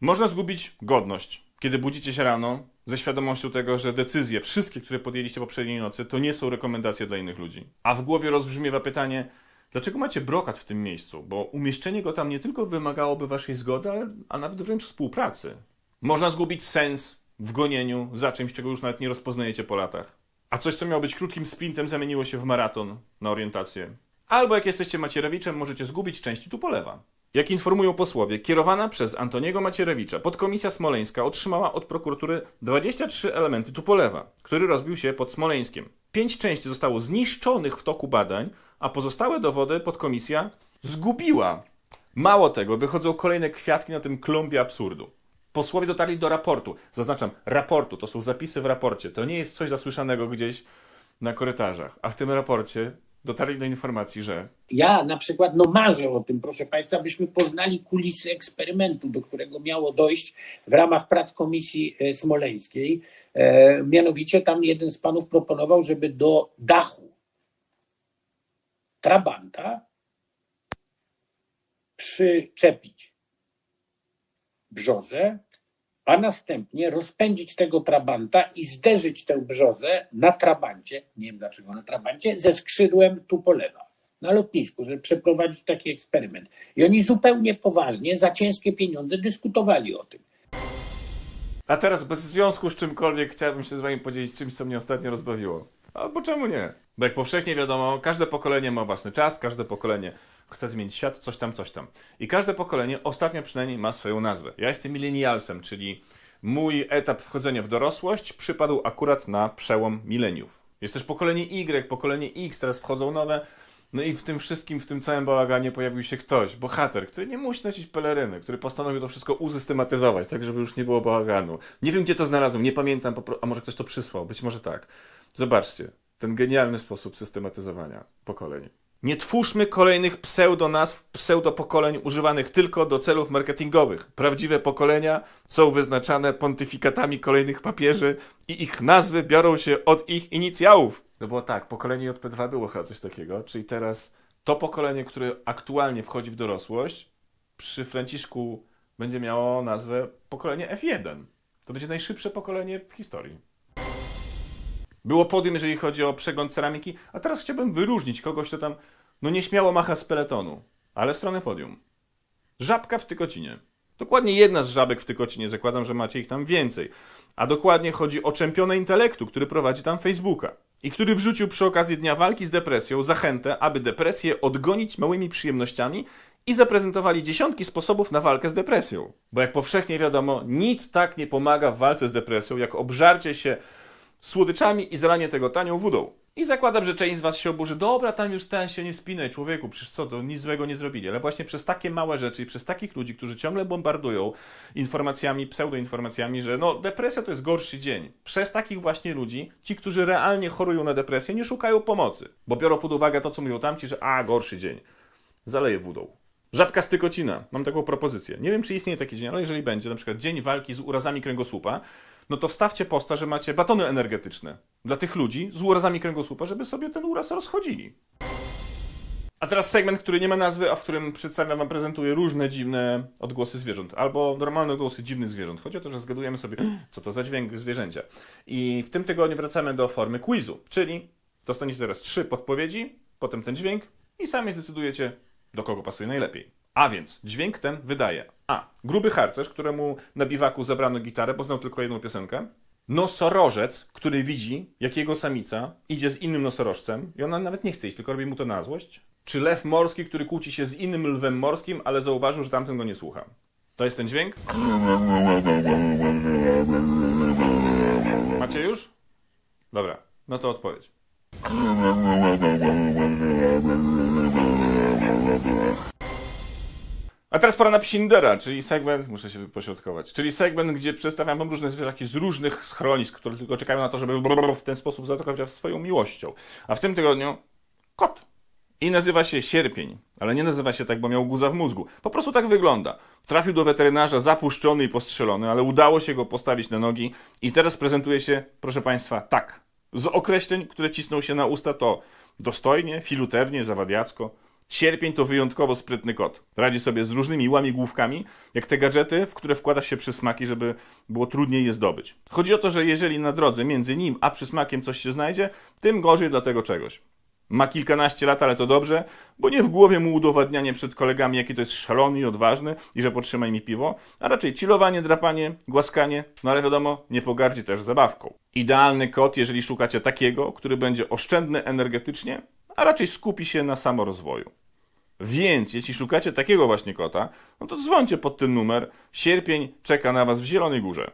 Można zgubić godność, kiedy budzicie się rano, ze świadomością tego, że decyzje, wszystkie, które podjęliście poprzedniej nocy, to nie są rekomendacje dla innych ludzi. A w głowie rozbrzmiewa pytanie, dlaczego macie brokat w tym miejscu? Bo umieszczenie go tam nie tylko wymagałoby waszej zgody, ale, a nawet wręcz współpracy. Można zgubić sens w gonieniu za czymś, czego już nawet nie rozpoznajecie po latach. A coś, co miało być krótkim sprintem, zamieniło się w maraton na orientację. Albo jak jesteście macierewiczem, możecie zgubić części tu polewa. Jak informują posłowie, kierowana przez Antoniego Macierewicza podkomisja smoleńska otrzymała od prokuratury 23 elementy Tupolewa, który rozbił się pod Smoleńskiem. Pięć części zostało zniszczonych w toku badań, a pozostałe dowody podkomisja zgubiła. Mało tego, wychodzą kolejne kwiatki na tym klombie absurdu. Posłowie dotarli do raportu. Zaznaczam, raportu, to są zapisy w raporcie. To nie jest coś zasłyszanego gdzieś na korytarzach. A w tym raporcie dotarli do informacji, że. Ja na przykład no marzę o tym, proszę Państwa, byśmy poznali kulisy eksperymentu, do którego miało dojść w ramach prac Komisji e, Smoleńskiej. E, mianowicie tam jeden z panów proponował, żeby do dachu trabanta przyczepić brzozę a następnie rozpędzić tego trabanta i zderzyć tę brzozę na trabancie, nie wiem dlaczego na trabancie, ze skrzydłem tu polewa na lotnisku, żeby przeprowadzić taki eksperyment. I oni zupełnie poważnie, za ciężkie pieniądze dyskutowali o tym. A teraz bez związku z czymkolwiek chciałbym się z wami podzielić czymś, co mnie ostatnio rozbawiło. Albo czemu nie? Bo jak powszechnie wiadomo, każde pokolenie ma własny czas, każde pokolenie chce zmienić świat, coś tam, coś tam. I każde pokolenie ostatnio przynajmniej ma swoją nazwę. Ja jestem milenialsem, czyli mój etap wchodzenia w dorosłość przypadł akurat na przełom mileniów. Jest też pokolenie Y, pokolenie X, teraz wchodzą nowe. No i w tym wszystkim, w tym całym bałaganie pojawił się ktoś, bohater, który nie musi nosić peleryny, który postanowił to wszystko usystematyzować, tak żeby już nie było bałaganu. Nie wiem, gdzie to znalazłem, nie pamiętam, a może ktoś to przysłał, być może tak. Zobaczcie, ten genialny sposób systematyzowania pokoleń. Nie twórzmy kolejnych pseudonazw, pseudopokoleń używanych tylko do celów marketingowych. Prawdziwe pokolenia są wyznaczane pontyfikatami kolejnych papieży i ich nazwy biorą się od ich inicjałów. No bo tak, pokolenie JP2 było chyba coś takiego, czyli teraz to pokolenie, które aktualnie wchodzi w dorosłość, przy Franciszku będzie miało nazwę pokolenie F1. To będzie najszybsze pokolenie w historii. Było podium, jeżeli chodzi o przegląd ceramiki, a teraz chciałbym wyróżnić kogoś, kto tam no nieśmiało macha z peletonu, ale w stronę podium. Żabka w Tykocinie. Dokładnie jedna z żabek w Tykocinie, zakładam, że macie ich tam więcej. A dokładnie chodzi o czempiona intelektu, który prowadzi tam Facebooka. I który wrzucił przy okazji Dnia Walki z Depresją zachętę, aby depresję odgonić małymi przyjemnościami i zaprezentowali dziesiątki sposobów na walkę z depresją. Bo jak powszechnie wiadomo, nic tak nie pomaga w walce z depresją, jak obżarcie się słodyczami i zalanie tego tanią wodą. I zakładam, że część z was się oburzy. Dobra, tam już ten się nie spinaj, człowieku, przecież co, to nic złego nie zrobili. Ale właśnie przez takie małe rzeczy i przez takich ludzi, którzy ciągle bombardują informacjami, pseudoinformacjami, że no, depresja to jest gorszy dzień. Przez takich właśnie ludzi, ci, którzy realnie chorują na depresję, nie szukają pomocy, bo biorą pod uwagę to, co mówią tamci, że a, gorszy dzień. Zaleję wodą. Żabka z Tykocina. Mam taką propozycję. Nie wiem, czy istnieje taki dzień, ale jeżeli będzie, na przykład dzień walki z urazami kręgosłupa, no to wstawcie posta, że macie batony energetyczne dla tych ludzi z urazami kręgosłupa, żeby sobie ten uraz rozchodzili. A teraz segment, który nie ma nazwy, a w którym przedstawiam wam, prezentuję różne dziwne odgłosy zwierząt. Albo normalne odgłosy dziwnych zwierząt. Chodzi o to, że zgadujemy sobie, co to za dźwięk zwierzęcia. I w tym tygodniu wracamy do formy quizu, czyli dostaniecie teraz trzy podpowiedzi, potem ten dźwięk i sami zdecydujecie, do kogo pasuje najlepiej. A więc dźwięk ten wydaje A. Gruby harcerz, któremu na biwaku zabrano gitarę, bo znał tylko jedną piosenkę. Nosorożec, który widzi, jak jego samica idzie z innym nosorożcem i ona nawet nie chce iść, tylko robi mu to na złość. Czy lew morski, który kłóci się z innym lwem morskim, ale zauważył, że tamten go nie słucha. To jest ten dźwięk? Macie już? Dobra, no to odpowiedź. A teraz pora na Psindera, czyli segment, muszę się pośrodkować, czyli segment, gdzie przedstawiam wam różne zwierzaki z różnych schronisk, które tylko czekają na to, żeby w ten sposób zaatakować swoją miłością. A w tym tygodniu kot. I nazywa się sierpień, ale nie nazywa się tak, bo miał guza w mózgu. Po prostu tak wygląda. Trafił do weterynarza zapuszczony i postrzelony, ale udało się go postawić na nogi i teraz prezentuje się, proszę Państwa, tak. Z określeń, które cisną się na usta to dostojnie, filuternie, zawadiacko. Sierpień to wyjątkowo sprytny kot. Radzi sobie z różnymi łamigłówkami, jak te gadżety, w które wkłada się przysmaki, żeby było trudniej je zdobyć. Chodzi o to, że jeżeli na drodze między nim a przysmakiem coś się znajdzie, tym gorzej dla tego czegoś. Ma kilkanaście lat, ale to dobrze, bo nie w głowie mu udowadnianie przed kolegami, jaki to jest szalony i odważny i że potrzymaj mi piwo, a raczej chilowanie, drapanie, głaskanie, no ale wiadomo, nie pogardzi też zabawką. Idealny kot, jeżeli szukacie takiego, który będzie oszczędny energetycznie, a raczej skupi się na samorozwoju. Więc jeśli szukacie takiego właśnie kota, no to dzwońcie pod ten numer. Sierpień czeka na Was w Zielonej Górze.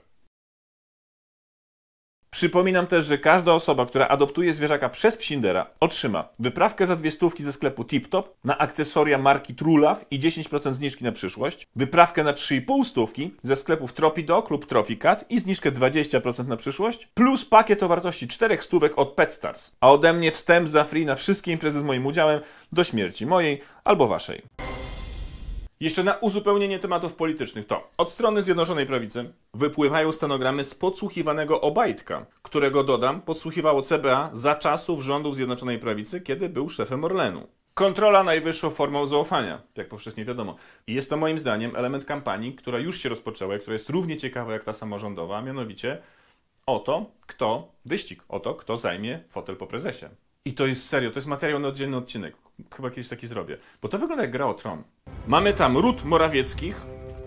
Przypominam też, że każda osoba, która adoptuje zwierzaka przez Psindera, otrzyma wyprawkę za dwie stówki ze sklepu Tiptop na akcesoria marki Trulaw i 10% zniżki na przyszłość, wyprawkę na 3,5 stówki ze sklepów Tropidoc lub Tropicat i zniżkę 20% na przyszłość, plus pakiet o wartości 4 stówek od PetStars. A ode mnie wstęp za free na wszystkie imprezy z moim udziałem do śmierci mojej albo waszej. Jeszcze na uzupełnienie tematów politycznych to od strony Zjednoczonej Prawicy wypływają stenogramy z podsłuchiwanego Obajtka, którego, dodam, podsłuchiwało CBA za czasów rządów Zjednoczonej Prawicy, kiedy był szefem Orlenu. Kontrola najwyższą formą zaufania, jak powszechnie wiadomo. I jest to moim zdaniem element kampanii, która już się rozpoczęła, która jest równie ciekawa jak ta samorządowa, a mianowicie o to, kto, wyścig, o to, kto zajmie fotel po prezesie. I to jest serio, to jest materiał na oddzielny odcinek chyba kiedyś taki zrobię. Bo to wygląda jak gra o tron. Mamy tam ród Morawieckich,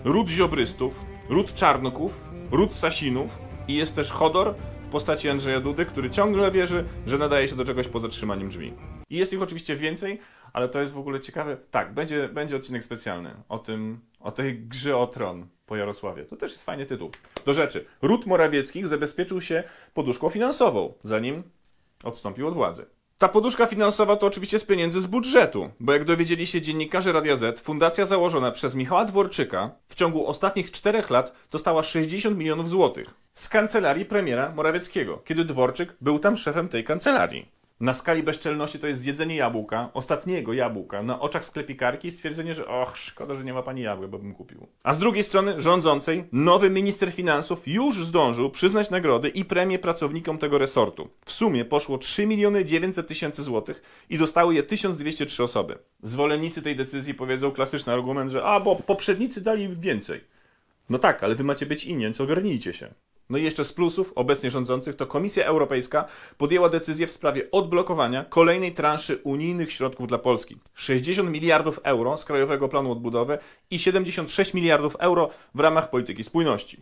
ród Ziobrystów, ród Czarnków, ród Sasinów i jest też Hodor w postaci Andrzeja Dudy, który ciągle wierzy, że nadaje się do czegoś po trzymaniem drzwi. I jest ich oczywiście więcej, ale to jest w ogóle ciekawe. Tak, będzie, będzie odcinek specjalny o tym, o tej grze o tron po Jarosławie. To też jest fajny tytuł. Do rzeczy. Ród Morawieckich zabezpieczył się poduszką finansową, zanim odstąpił od władzy. Ta poduszka finansowa to oczywiście z pieniędzy z budżetu, bo jak dowiedzieli się dziennikarze Radia Z, fundacja założona przez Michała Dworczyka w ciągu ostatnich czterech lat dostała 60 milionów złotych z kancelarii premiera Morawieckiego, kiedy Dworczyk był tam szefem tej kancelarii. Na skali bezczelności to jest zjedzenie jabłka, ostatniego jabłka, na oczach sklepikarki i stwierdzenie, że och, szkoda, że nie ma pani jabłek, bo bym kupił. A z drugiej strony rządzącej, nowy minister finansów już zdążył przyznać nagrody i premie pracownikom tego resortu. W sumie poszło 3 miliony 900 tysięcy złotych i dostały je 1203 osoby. Zwolennicy tej decyzji powiedzą klasyczny argument, że a, bo poprzednicy dali więcej. No tak, ale wy macie być inni, więc ogarnijcie się. No i jeszcze z plusów obecnie rządzących to Komisja Europejska podjęła decyzję w sprawie odblokowania kolejnej transzy unijnych środków dla Polski. 60 miliardów euro z Krajowego Planu Odbudowy i 76 miliardów euro w ramach polityki spójności.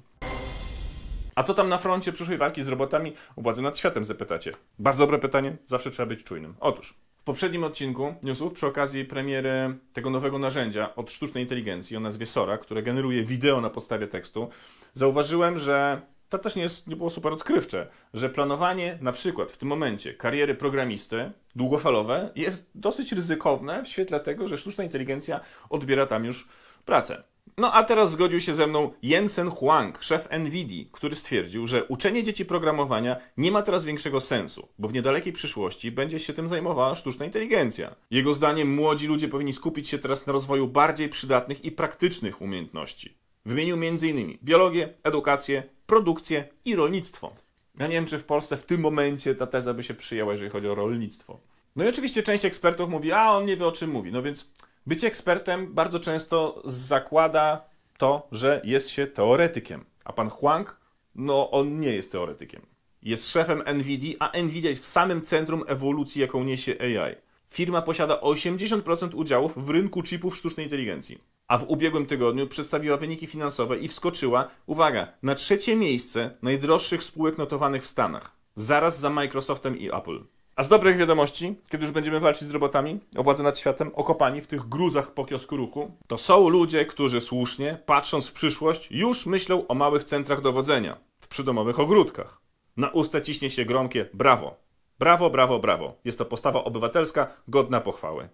A co tam na froncie przyszłej walki z robotami u władzy nad światem, zapytacie? Bardzo dobre pytanie, zawsze trzeba być czujnym. Otóż, w poprzednim odcinku newsów przy okazji premiery tego nowego narzędzia od sztucznej inteligencji o nazwie Sora, które generuje wideo na podstawie tekstu, zauważyłem, że to też nie, jest, nie było super odkrywcze, że planowanie na przykład w tym momencie kariery programisty długofalowe jest dosyć ryzykowne w świetle tego, że sztuczna inteligencja odbiera tam już pracę. No a teraz zgodził się ze mną Jensen Huang, szef NVIDII, który stwierdził, że uczenie dzieci programowania nie ma teraz większego sensu, bo w niedalekiej przyszłości będzie się tym zajmowała sztuczna inteligencja. Jego zdaniem młodzi ludzie powinni skupić się teraz na rozwoju bardziej przydatnych i praktycznych umiejętności. Wymienił m.in. biologię, edukację, produkcję i rolnictwo. Ja nie wiem, czy w Polsce w tym momencie ta teza by się przyjęła, jeżeli chodzi o rolnictwo. No i oczywiście część ekspertów mówi, a on nie wie o czym mówi. No więc bycie ekspertem bardzo często zakłada to, że jest się teoretykiem. A pan Huang, no on nie jest teoretykiem. Jest szefem NVIDII, a NVIDIA jest w samym centrum ewolucji, jaką niesie AI. Firma posiada 80% udziałów w rynku chipów sztucznej inteligencji a w ubiegłym tygodniu przedstawiła wyniki finansowe i wskoczyła, uwaga, na trzecie miejsce najdroższych spółek notowanych w Stanach, zaraz za Microsoftem i Apple. A z dobrych wiadomości, kiedy już będziemy walczyć z robotami o władzę nad światem, okopani w tych gruzach po kiosku ruchu, to są ludzie, którzy słusznie, patrząc w przyszłość, już myślą o małych centrach dowodzenia, w przydomowych ogródkach. Na usta ciśnie się gromkie brawo. Brawo, brawo, brawo. Jest to postawa obywatelska godna pochwały.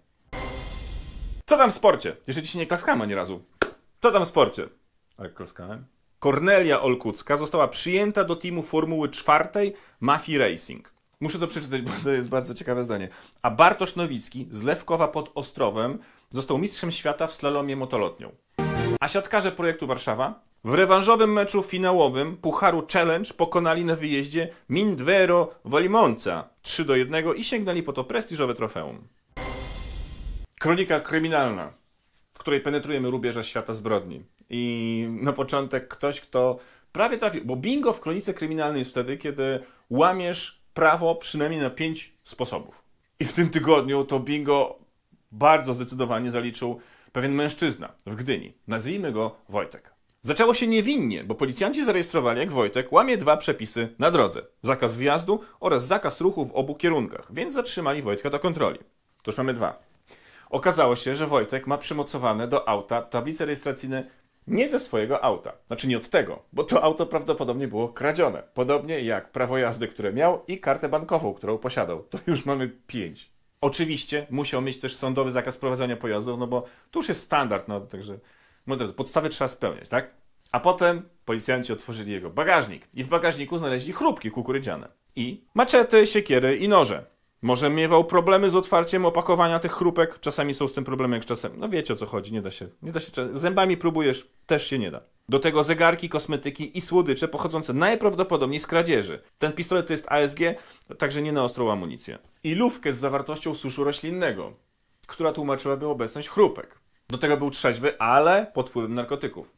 Co tam w sporcie? Jeszcze dzisiaj nie klaskałem ani razu. Co tam w sporcie? Jak klaskałem. Kornelia Olkucka została przyjęta do teamu Formuły czwartej Mafii Racing. Muszę to przeczytać, bo to jest bardzo ciekawe zdanie. A Bartosz Nowicki z Lewkowa pod Ostrowem został mistrzem świata w slalomie motolotnią. A siatkarze projektu Warszawa w rewanżowym meczu finałowym Pucharu Challenge pokonali na wyjeździe Mindvero Wolimonca 3 do 1 i sięgnęli po to prestiżowe trofeum. Kronika kryminalna, w której penetrujemy rubieża świata zbrodni. I na początek ktoś, kto prawie trafił, bo bingo w kronice kryminalnej jest wtedy, kiedy łamiesz prawo przynajmniej na pięć sposobów. I w tym tygodniu to bingo bardzo zdecydowanie zaliczył pewien mężczyzna w Gdyni. Nazwijmy go Wojtek. Zaczęło się niewinnie, bo policjanci zarejestrowali, jak Wojtek łamie dwa przepisy na drodze: zakaz wjazdu oraz zakaz ruchu w obu kierunkach, więc zatrzymali Wojtka do kontroli. To już mamy dwa. Okazało się, że Wojtek ma przymocowane do auta tablice rejestracyjne nie ze swojego auta, znaczy nie od tego, bo to auto prawdopodobnie było kradzione. Podobnie jak prawo jazdy, które miał i kartę bankową, którą posiadał. To już mamy pięć. Oczywiście musiał mieć też sądowy zakaz prowadzenia pojazdu, no bo to już jest standard, no także no podstawy trzeba spełniać, tak? A potem policjanci otworzyli jego bagażnik i w bagażniku znaleźli chrupki kukurydziane i maczety, siekiery i noże. Może miewał problemy z otwarciem opakowania tych chrupek. Czasami są z tym problemy, jak czasem. No wiecie o co chodzi, nie da się. Nie da się zębami próbujesz, też się nie da. Do tego zegarki, kosmetyki i słodycze pochodzące najprawdopodobniej z kradzieży. Ten pistolet to jest ASG, także nie na ostrą amunicję. I lówkę z zawartością suszu roślinnego, która tłumaczyłaby obecność chrupek. Do tego był trzeźwy, ale pod wpływem narkotyków.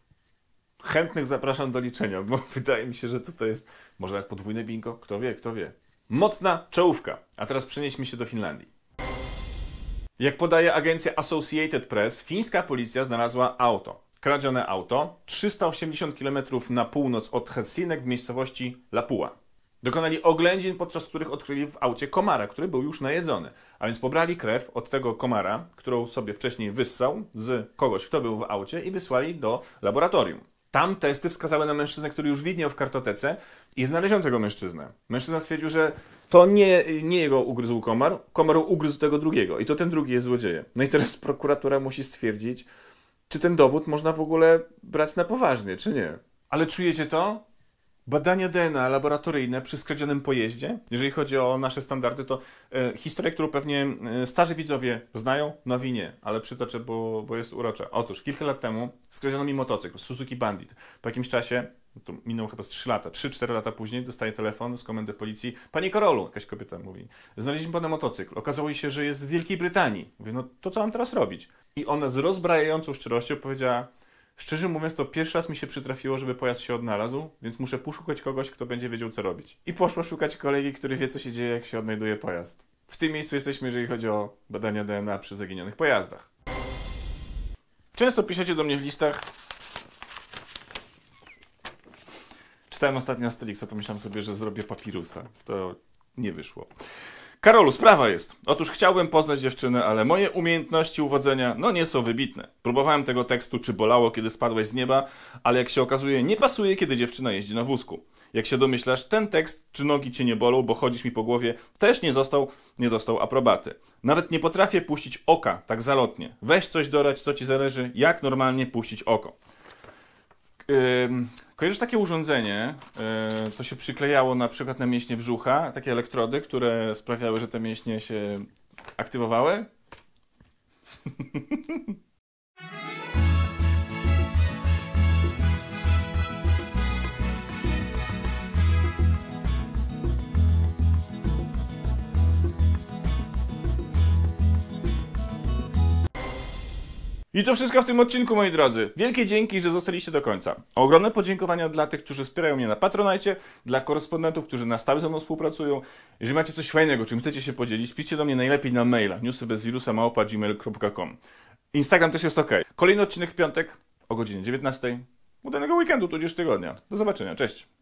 Chętnych zapraszam do liczenia, bo wydaje mi się, że tutaj jest może nawet podwójne bingo. Kto wie, kto wie. Mocna czołówka. A teraz przenieśmy się do Finlandii. Jak podaje agencja Associated Press, fińska policja znalazła auto. Kradzione auto 380 km na północ od Helsinek w miejscowości Lapua. Dokonali oględzin, podczas których odkryli w aucie komara, który był już najedzony. A więc pobrali krew od tego komara, którą sobie wcześniej wyssał z kogoś, kto był w aucie i wysłali do laboratorium. Tam testy wskazały na mężczyznę, który już widniał w kartotece i znaleziono tego mężczyznę. Mężczyzna stwierdził, że to nie, nie jego ugryzł komar, komar ugryzł tego drugiego i to ten drugi jest złodziejem. No i teraz prokuratura musi stwierdzić, czy ten dowód można w ogóle brać na poważnie, czy nie. Ale czujecie to? badania DNA laboratoryjne przy skradzionym pojeździe. Jeżeli chodzi o nasze standardy, to e, historię, którą pewnie e, starzy widzowie znają, nowi nie, ale przytoczę, bo, bo jest urocza. Otóż kilka lat temu skradziono mi motocykl Suzuki Bandit. Po jakimś czasie, no to minęło chyba z 3 lata, 3-4 lata później, dostaję telefon z komendy policji. Panie Korolu, jakaś kobieta mówi, znaleźliśmy pana motocykl. Okazało się, że jest w Wielkiej Brytanii. Mówię, no to co mam teraz robić? I ona z rozbrajającą szczerością powiedziała, Szczerze mówiąc, to pierwszy raz mi się przytrafiło, żeby pojazd się odnalazł, więc muszę poszukać kogoś, kto będzie wiedział, co robić. I poszło szukać kolegi, który wie, co się dzieje, jak się odnajduje pojazd. W tym miejscu jesteśmy, jeżeli chodzi o badania DNA przy zaginionych pojazdach. Często piszecie do mnie w listach. Czytałem ostatnio Asterixa, pomyślałem sobie, że zrobię papirusa. To nie wyszło. Karolu, sprawa jest. Otóż chciałbym poznać dziewczynę, ale moje umiejętności uwodzenia, no nie są wybitne. Próbowałem tego tekstu, czy bolało, kiedy spadłeś z nieba, ale jak się okazuje, nie pasuje, kiedy dziewczyna jeździ na wózku. Jak się domyślasz, ten tekst, czy nogi cię nie bolą, bo chodzisz mi po głowie, też nie został, nie dostał aprobaty. Nawet nie potrafię puścić oka tak zalotnie. Weź coś dorać, co ci zależy, jak normalnie puścić oko. Kojarzysz takie urządzenie, y, to się przyklejało na przykład na mięśnie brzucha, takie elektrody, które sprawiały, że te mięśnie się aktywowały? I to wszystko w tym odcinku, moi drodzy. Wielkie dzięki, że zostaliście do końca. Ogromne podziękowania dla tych, którzy wspierają mnie na Patronite, dla korespondentów, którzy na stałe ze mną współpracują. Jeżeli macie coś fajnego, czym chcecie się podzielić, piszcie do mnie najlepiej na maila newsybezwirusa.gmail.com Instagram też jest ok. Kolejny odcinek w piątek o godzinie 19. Udanego weekendu, tudzież tygodnia. Do zobaczenia, cześć.